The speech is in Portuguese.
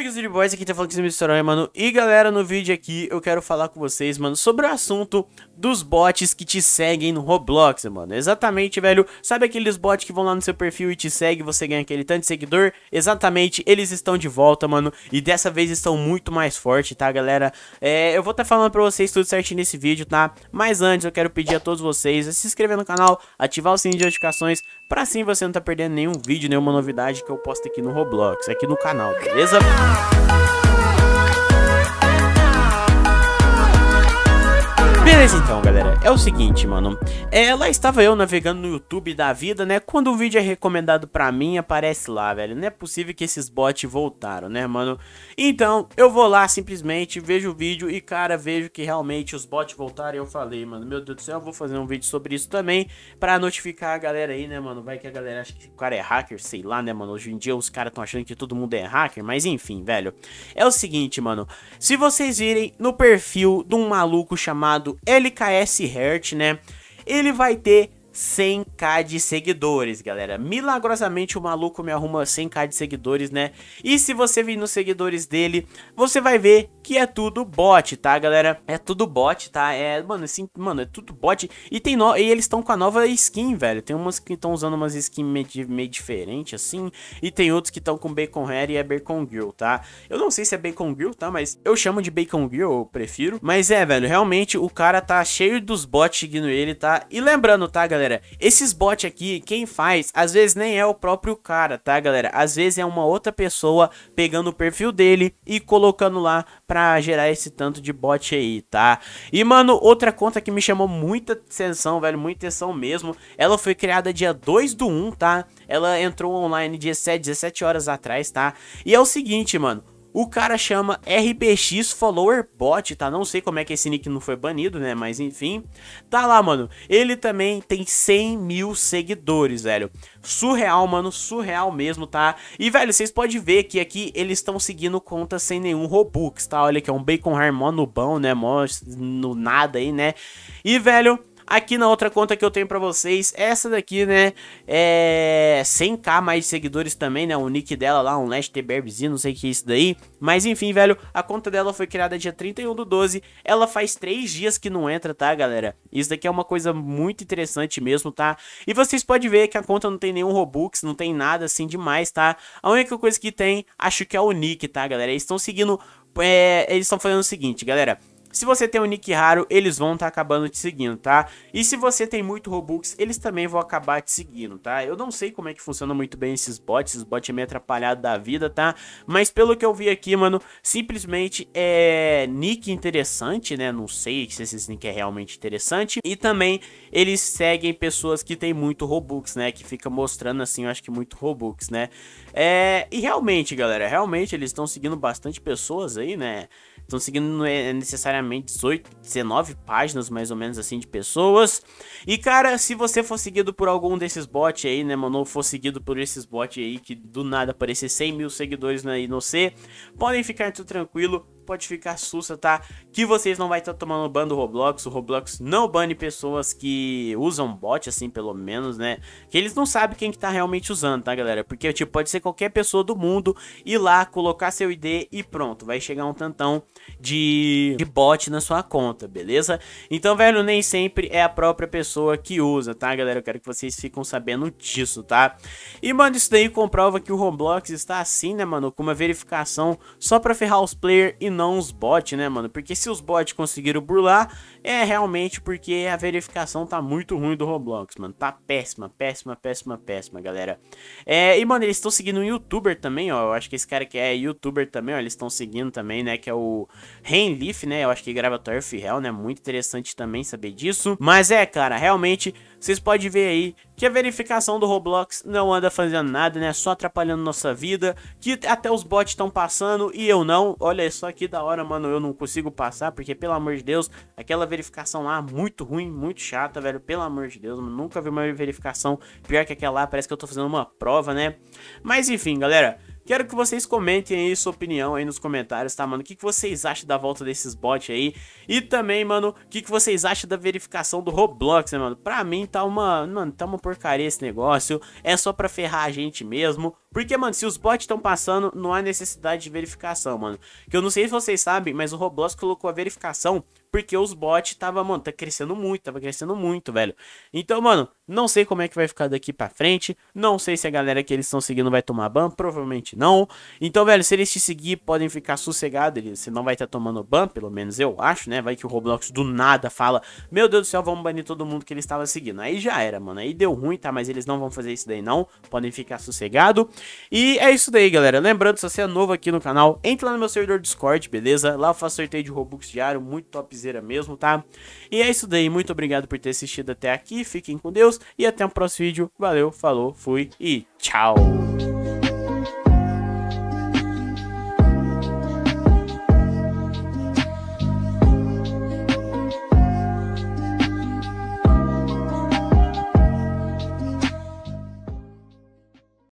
amigos de Boys, aqui tá falando que você hein, é, mano. E galera, no vídeo aqui eu quero falar com vocês, mano, sobre o assunto dos bots que te seguem no Roblox, mano. Exatamente, velho. Sabe aqueles bots que vão lá no seu perfil e te seguem, você ganha aquele tanto de seguidor? Exatamente, eles estão de volta, mano. E dessa vez estão muito mais fortes, tá, galera? É, eu vou estar tá falando pra vocês tudo certinho nesse vídeo, tá? Mas antes, eu quero pedir a todos vocês a se inscrever no canal, ativar o sininho de notificações, pra assim você não tá perdendo nenhum vídeo, nenhuma novidade que eu posto aqui no Roblox, aqui no canal, beleza? Bien, É o seguinte, mano. É, lá estava eu navegando no YouTube da vida, né? Quando um vídeo é recomendado pra mim, aparece lá, velho. Não é possível que esses bots voltaram, né, mano? Então, eu vou lá simplesmente, vejo o vídeo e, cara, vejo que realmente os bots voltaram. E eu falei, mano, meu Deus do céu, eu vou fazer um vídeo sobre isso também pra notificar a galera aí, né, mano? Vai que a galera acha que o cara é hacker, sei lá, né, mano? Hoje em dia os caras estão achando que todo mundo é hacker, mas enfim, velho. É o seguinte, mano. Se vocês virem no perfil de um maluco chamado LKS Hertz, né? Ele vai ter 100k de seguidores, galera. Milagrosamente o maluco me arruma 100k de seguidores, né? E se você vir nos seguidores dele, você vai ver que é tudo bot, tá, galera? É tudo bot, tá? É, mano, assim, mano, é tudo bot. E tem no... e eles estão com a nova skin, velho. Tem umas que estão usando umas skins meio, meio diferente assim, e tem outros que estão com Bacon Hair e é Bacon Grill, tá? Eu não sei se é Bacon Grill, tá? Mas eu chamo de Bacon Grill, eu prefiro. Mas é, velho, realmente o cara tá cheio dos bots seguindo ele, tá? E lembrando, tá, galera? galera, esses bots aqui, quem faz, às vezes nem é o próprio cara, tá, galera? Às vezes é uma outra pessoa pegando o perfil dele e colocando lá pra gerar esse tanto de bot aí, tá? E, mano, outra conta que me chamou muita atenção, velho, muita atenção mesmo, ela foi criada dia 2 do 1, tá? Ela entrou online dia 7, 17 horas atrás, tá? E é o seguinte, mano, o cara chama RPX Follower Bot, tá? Não sei como é que esse nick não foi banido, né? Mas enfim. Tá lá, mano. Ele também tem 100 mil seguidores, velho. Surreal, mano. Surreal mesmo, tá? E, velho, vocês podem ver que aqui eles estão seguindo contas sem nenhum Robux, tá? Olha que é um Bacon Harmon no bão, né? Mó no nada aí, né? E, velho... Aqui na outra conta que eu tenho pra vocês, essa daqui, né, é 100k mais seguidores também, né, o nick dela lá, um Last Berbzinho, não sei o que é isso daí. Mas enfim, velho, a conta dela foi criada dia 31 do 12, ela faz 3 dias que não entra, tá, galera? Isso daqui é uma coisa muito interessante mesmo, tá? E vocês podem ver que a conta não tem nenhum Robux, não tem nada assim demais, tá? A única coisa que tem, acho que é o nick, tá, galera? Eles estão seguindo é, eles estão fazendo o seguinte, galera. Se você tem um nick raro, eles vão estar tá acabando te seguindo, tá? E se você tem muito Robux, eles também vão acabar te seguindo, tá? Eu não sei como é que funciona muito bem esses bots, esses bots é meio atrapalhado da vida, tá? Mas pelo que eu vi aqui, mano, simplesmente é nick interessante, né? Não sei se esse nick é realmente interessante. E também eles seguem pessoas que tem muito Robux, né? Que fica mostrando, assim, eu acho que muito Robux, né? É... E realmente, galera, realmente eles estão seguindo bastante pessoas aí, né? Estão seguindo, não é necessariamente diariamente 18, 19 páginas mais ou menos assim de pessoas. E cara, se você for seguido por algum desses bots aí, né, mano, ou for seguido por esses bots aí que do nada aparecer 100 mil seguidores na INOC, podem ficar tudo tranquilo, pode ficar sussa, tá? Que vocês não vai estar tá tomando ban do Roblox. O Roblox não bane pessoas que usam bot, assim, pelo menos, né? Que eles não sabem quem que tá realmente usando, tá, galera? Porque, tipo, pode ser qualquer pessoa do mundo ir lá, colocar seu ID e pronto. Vai chegar um tantão de, de bot na sua conta, beleza? Então, velho, nem sempre é a própria pessoa que usa, tá, galera? Eu quero que vocês fiquem sabendo disso, tá? E, mano, isso daí comprova que o Roblox está assim, né, mano? Com uma verificação só pra ferrar os players e não não os bots, né, mano? Porque se os bots conseguiram burlar, é realmente porque a verificação tá muito ruim do Roblox, mano. Tá péssima, péssima, péssima, péssima, galera. É, e, mano, eles estão seguindo um youtuber também, ó. Eu acho que esse cara que é youtuber também, ó. Eles estão seguindo também, né? Que é o Renleaf, né? Eu acho que grava Turf real, né? Muito interessante também saber disso. Mas é, cara, realmente, vocês podem ver aí que a verificação do Roblox não anda fazendo nada, né? Só atrapalhando nossa vida. Que até os bots estão passando e eu não. Olha só que da hora, mano. Eu não consigo passar, porque, pelo amor de Deus, aquela verificação lá muito ruim, muito chata, velho. Pelo amor de Deus, nunca vi uma verificação pior que aquela lá. Parece que eu tô fazendo uma prova, né? Mas enfim, galera. Quero que vocês comentem aí sua opinião aí nos comentários, tá, mano? O que, que vocês acham da volta desses bots aí? E também, mano, o que, que vocês acham da verificação do Roblox, né, mano? Pra mim tá uma, mano, tá uma porcaria esse negócio. É só pra ferrar a gente mesmo. Porque, mano, se os bots estão passando, não há necessidade de verificação, mano. Que eu não sei se vocês sabem, mas o Roblox colocou a verificação porque os bots tava, mano, tá crescendo muito, tava crescendo muito, velho. Então, mano, não sei como é que vai ficar daqui pra frente. Não sei se a galera que eles estão seguindo vai tomar ban, provavelmente não. Então, velho, se eles te seguir, podem ficar sossegados. Você não vai estar tá tomando ban, pelo menos eu acho, né? Vai que o Roblox do nada fala: Meu Deus do céu, vamos banir todo mundo que ele estava seguindo. Aí já era, mano. Aí deu ruim, tá? Mas eles não vão fazer isso daí, não. Podem ficar sossegado. E é isso daí, galera. Lembrando, se você é novo aqui no canal, entre lá no meu servidor Discord, beleza? Lá eu faço sorteio de Robux diário, muito topzera mesmo, tá? E é isso daí. Muito obrigado por ter assistido até aqui. Fiquem com Deus e até o próximo vídeo. Valeu, falou, fui e tchau!